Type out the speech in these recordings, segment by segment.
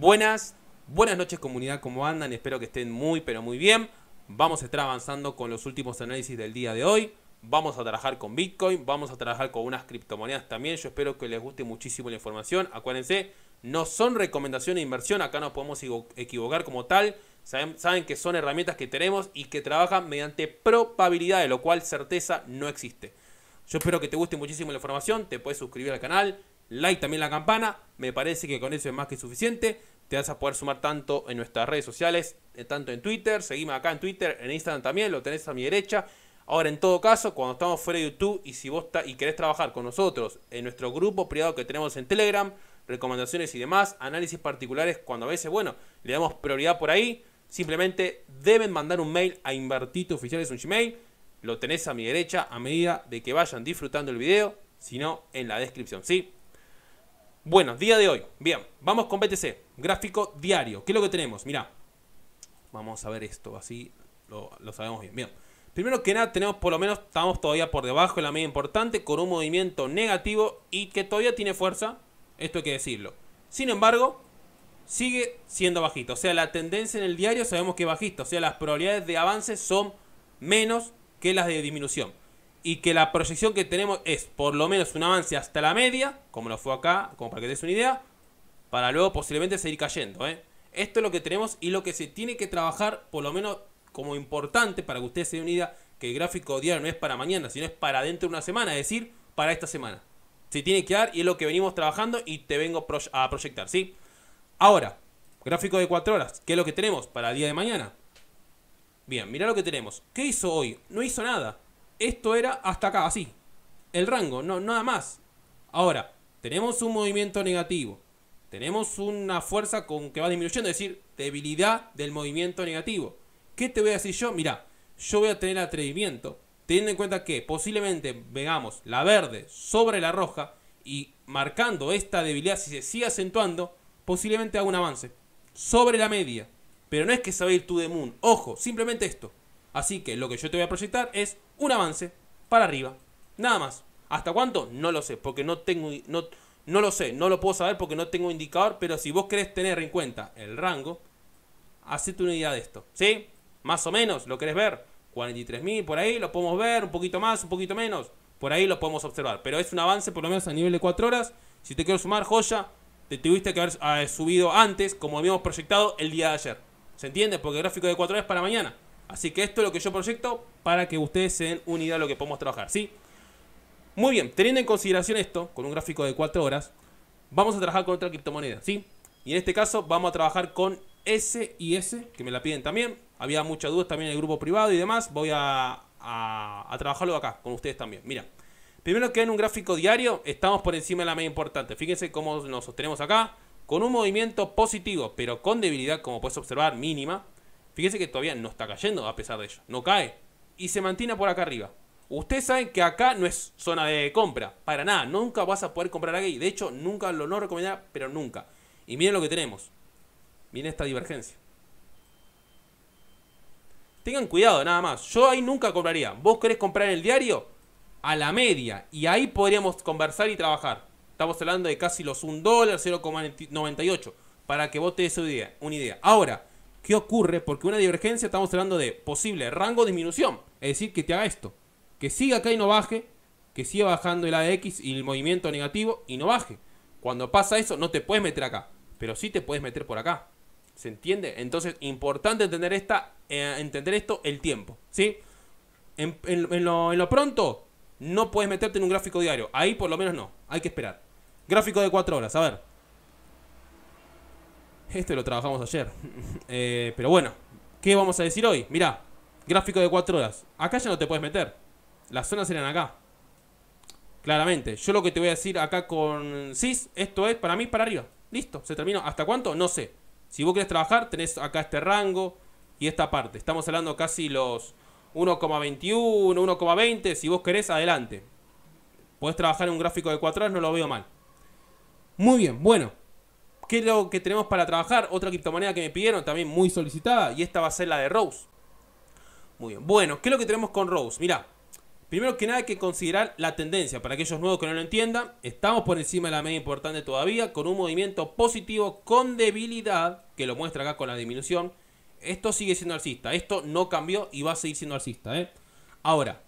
Buenas, buenas noches comunidad, ¿cómo andan? Espero que estén muy pero muy bien. Vamos a estar avanzando con los últimos análisis del día de hoy. Vamos a trabajar con Bitcoin, vamos a trabajar con unas criptomonedas también. Yo espero que les guste muchísimo la información. Acuérdense, no son recomendaciones de inversión, acá no podemos equivocar como tal. Saben, saben que son herramientas que tenemos y que trabajan mediante probabilidad, de lo cual certeza no existe. Yo espero que te guste muchísimo la información, te puedes suscribir al canal, like también la campana. Me parece que con eso es más que suficiente. Te vas a poder sumar tanto en nuestras redes sociales, eh, tanto en Twitter, seguime acá en Twitter, en Instagram también, lo tenés a mi derecha. Ahora, en todo caso, cuando estamos fuera de YouTube y si vos y querés trabajar con nosotros en nuestro grupo privado que tenemos en Telegram, recomendaciones y demás, análisis particulares, cuando a veces, bueno, le damos prioridad por ahí, simplemente deben mandar un mail a oficiales un Gmail, lo tenés a mi derecha a medida de que vayan disfrutando el video, sino en la descripción, ¿sí? Bueno, día de hoy. Bien, vamos con BTC. Gráfico diario. ¿Qué es lo que tenemos? Mira, Vamos a ver esto, así lo, sabemos bien. Bien. Primero que nada, tenemos por lo menos, estamos todavía por debajo de la media importante, con un movimiento negativo y que todavía tiene fuerza. Esto hay que decirlo. Sin embargo, sigue siendo bajito. O sea, la tendencia en el diario sabemos que es bajista. O sea, las probabilidades de avance son menos que las de disminución y que la proyección que tenemos es por lo menos un avance hasta la media, como lo fue acá, como para que te des una idea, para luego posiblemente seguir cayendo. ¿eh? Esto es lo que tenemos y lo que se tiene que trabajar, por lo menos como importante, para que ustedes se den una idea, que el gráfico diario no es para mañana, sino es para dentro de una semana, es decir, para esta semana. Se tiene que dar y es lo que venimos trabajando y te vengo a proyectar, ¿sí? Ahora, gráfico de 4 horas, ¿qué es lo que tenemos para el día de mañana? Bien, mirá lo que tenemos. ¿Qué hizo hoy? No hizo nada esto era hasta acá, así. El rango, no, nada más. Ahora, tenemos un movimiento negativo. Tenemos una fuerza con que va disminuyendo, es decir, debilidad del movimiento negativo. ¿Qué te voy a decir yo? Mirá, yo voy a tener atrevimiento, teniendo en cuenta que posiblemente veamos la verde sobre la roja y marcando esta debilidad, si se sigue acentuando, posiblemente haga un avance sobre la media. Pero no es que se va a ir to the moon. Ojo, simplemente esto. Así que lo que yo te voy a proyectar es un avance para arriba. Nada más. ¿Hasta cuánto? No lo sé, porque no tengo... No, no lo sé, no lo puedo saber porque no tengo indicador, pero si vos querés tener en cuenta el rango, hacete una idea de esto. ¿Sí? Más o menos, ¿lo querés ver? 43.000 por ahí, lo podemos ver, un poquito más, un poquito menos. Por ahí lo podemos observar. Pero es un avance por lo menos a nivel de 4 horas. Si te quiero sumar, joya, te tuviste que haber eh, subido antes, como habíamos proyectado el día de ayer. ¿Se entiende? Porque el gráfico de 4 horas para mañana. Así que esto es lo que yo proyecto para que ustedes se den una idea de lo que podemos trabajar, ¿sí? Muy bien, teniendo en consideración esto, con un gráfico de 4 horas, vamos a trabajar con otra criptomoneda, ¿sí? Y en este caso vamos a trabajar con S y S, que me la piden también. Había muchas dudas también en el grupo privado y demás. Voy a, a trabajarlo acá, con ustedes también. Mira, primero que en un gráfico diario, estamos por encima de la media importante. Fíjense cómo nos sostenemos acá, con un movimiento positivo, pero con debilidad, como puedes observar, mínima. Fíjense que todavía no está cayendo a pesar de ello. No cae. Y se mantiene por acá arriba. Ustedes saben que acá no es zona de compra. Para nada. Nunca vas a poder comprar aquí. De hecho, nunca lo no recomendaría, pero nunca. Y miren lo que tenemos. Miren esta divergencia. Tengan cuidado, nada más. Yo ahí nunca compraría. Vos querés comprar en el diario a la media. Y ahí podríamos conversar y trabajar. Estamos hablando de casi los 1 dólar, 0,98. Para que vos te des una idea. Ahora, ¿Qué ocurre? Porque una divergencia estamos hablando de posible rango disminución. Es decir, que te haga esto. Que siga acá y no baje. Que siga bajando el AX y el movimiento negativo y no baje. Cuando pasa eso, no te puedes meter acá. Pero sí te puedes meter por acá. ¿Se entiende? Entonces, importante entender, esta, eh, entender esto el tiempo. ¿Sí? En, lo, en, lo, pronto, no puedes meterte en un gráfico diario. Ahí por lo menos no. Hay que esperar. Gráfico de 4 horas. A ver. Este lo trabajamos ayer. Eh, pero bueno, ¿qué vamos a decir hoy? Mirá, gráfico de 4 horas. Acá ya no te puedes meter. Las zonas eran acá. Claramente. Yo lo que te voy a decir acá con CIS, esto es para mí para arriba. Listo, se terminó. ¿Hasta cuánto? No sé. Si vos querés trabajar, tenés acá este rango y esta parte. Estamos hablando casi los 1,21, 1,20. Si vos querés, adelante. Podés trabajar en un gráfico de 4 horas, no lo veo mal. Muy bien, bueno. ¿Qué es lo que tenemos para trabajar? Otra criptomoneda que me pidieron, también muy solicitada, y esta va a ser la de Rose. Muy bien. Bueno, ¿qué es lo que tenemos con Rose? Mira, primero que nada hay que considerar la tendencia. Para aquellos nuevos que no lo entiendan, estamos por encima de la media importante todavía, con un movimiento positivo con debilidad, que lo muestra acá con la disminución. Esto sigue siendo alcista, esto no cambió y va a seguir siendo alcista. ¿eh? Ahora,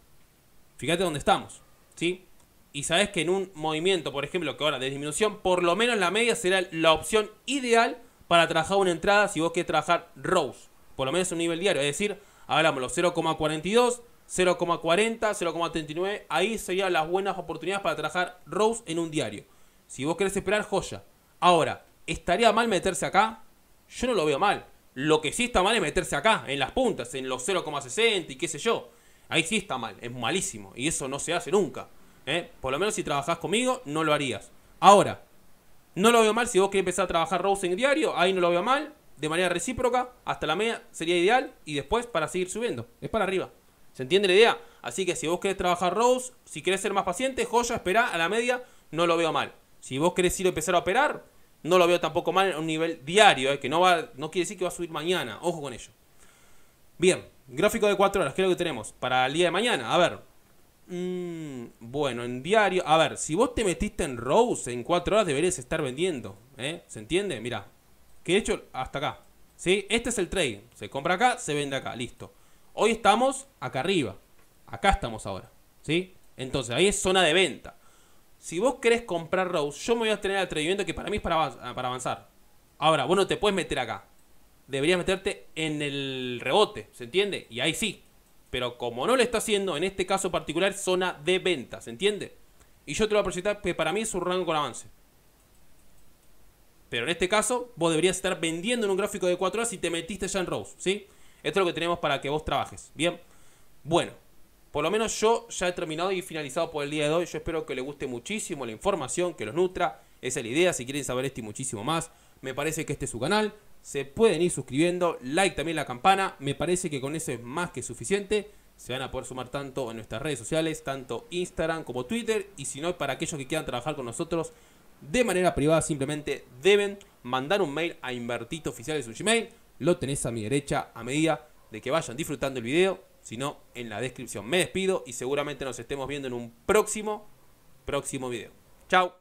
fíjate dónde estamos. ¿sí? y sabes que en un movimiento, por ejemplo, que ahora de disminución, por lo menos la media será la opción ideal para trabajar una entrada si vos querés trabajar rows, por lo menos un nivel diario, es decir, hablamos los 0,42, 0,40, 0,39, ahí serían las buenas oportunidades para trabajar rows en un diario. Si vos querés esperar, joya. Ahora, ¿estaría mal meterse acá? Yo no lo veo mal. Lo que sí está mal es meterse acá, en las puntas, en los 0,60 y qué sé yo. Ahí sí está mal, es malísimo y eso no se hace nunca. ¿eh? Por lo menos si trabajás conmigo, no lo harías. Ahora, no lo veo mal si vos querés empezar a trabajar rose en diario, ahí no lo veo mal, de manera recíproca, hasta la media sería ideal y después para seguir subiendo, es para arriba. ¿Se entiende la idea? Así que si vos querés trabajar Rose, si querés ser más paciente, joya, espera a la media no lo veo mal. Si vos querés ir a empezar a operar, no lo veo tampoco mal a un nivel diario, ¿eh? que no, va, no quiere decir que va a subir mañana, ojo con ello. Bien, gráfico de 4 horas, ¿qué es lo que tenemos para el día de mañana? A ver, Mm, bueno, en diario. A ver, si vos te metiste en Rose en cuatro horas deberías estar vendiendo. ¿eh? ¿Se entiende? Mirá. Que he hecho, hasta acá. ¿Sí? Este es el trade. Se compra acá, se vende acá. Listo. Hoy estamos acá arriba. Acá estamos ahora. ¿Sí? Entonces, ahí es zona de venta. Si vos querés comprar Rose, yo me voy a tener el atrevimiento que para mí es para, ah, para avanzar. Ahora, vos no te puedes meter acá. Deberías meterte en el rebote, ¿se entiende? Y ahí sí, pero como no lo está haciendo, en este caso particular, zona de ventas, ¿entiende? Y yo te lo voy a proyectar que pues, para mí es un rango con avance. Pero en este caso, vos deberías estar vendiendo en un gráfico de 4 horas y te metiste ya en Rose, ¿sí? Esto es lo que tenemos para que vos trabajes, ¿bien? Bueno, por lo menos yo ya he terminado y finalizado por el día de hoy. Yo espero que les guste muchísimo la información, que los nutra. Esa es la idea, si quieren saber esto y muchísimo más. Me parece que este es su canal se pueden ir suscribiendo, like también la campana, me parece que con eso es más que suficiente. Se van a poder sumar tanto en nuestras redes sociales, tanto Instagram como Twitter. Y si no, para aquellos que quieran trabajar con nosotros de manera privada, simplemente deben mandar un mail a Invertito Oficial de su Gmail. Lo tenés a mi derecha a medida de que vayan disfrutando el video. Si no, en la descripción. Me despido y seguramente nos estemos viendo en un próximo, próximo video. Chao.